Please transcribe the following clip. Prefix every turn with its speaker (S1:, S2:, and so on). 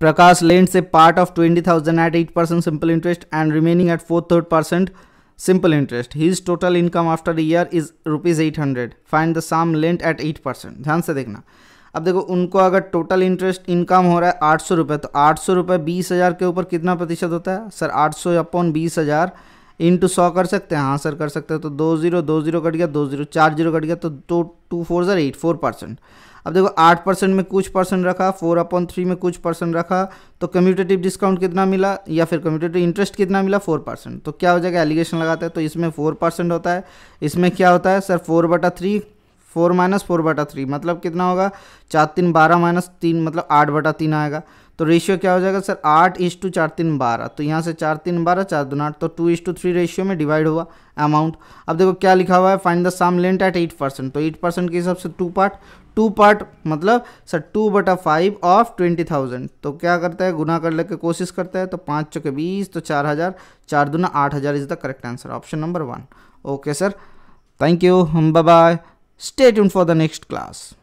S1: प्रकाश lends से part of twenty thousand at eight percent simple interest and remaining at four third percent simple interest his total income after the year is rupees eight hundred find the sum lent at eight percent ध्यान से देखना अब देखो उनको अगर total interest income हो रहा है आठ सौ रुपये तो आठ सौ रुपये बीस हज़ार के ऊपर कितना प्रतिशत होता है सर आठ सौ अपॉन बीस हज़ार इंटू सौ कर सकते हैं हाँ सर कर सकते हैं तो दो जीरो दो जीरो कट गया दो जीरो चार जीरो कट गया तो दो टू फोर ज़र एट फोर परसेंट अब देखो आठ परसेंट में कुछ परसेंट रखा फोर अपॉन थ्री में कुछ परसेंट रखा तो कम्यूटेटिव डिस्काउंट कितना मिला या फिर कम्यूटेटिव इंटरेस्ट कितना मिला फोर परसेंट तो क्या हो जाएगा एलिगेशन लगाते हैं तो इसमें फोर परसेंट होता है इसमें क्या होता है सर फोर बटा थ्री फोर माइनस फोर बटा थ्री मतलब कितना होगा चार तीन बारह माइनस तीन मतलब आठ बटा तीन आएगा तो रेशियो क्या हो जाएगा सर आठ इज टू चार तीन बारह तो यहाँ से चार तीन बारह चार दून आठ तो two is two three ratio में डिवाइड हुआ अमाउंट अब देखो क्या लिखा हुआ है find the sum lent at eight percent तो एट परसेंट के हिसाब से टू पार्ट टू पार्ट मतलब सर टू बटा फाइव ऑफ ट्वेंटी थाउजेंड तो क्या करता है गुना कर लेकर कोशिश करता है तो पाँच चौके बीस तो चार हज़ार चार दूना आठ हज़ार is the correct answer option number one okay sir thank you हम bye Stay tuned for the next class.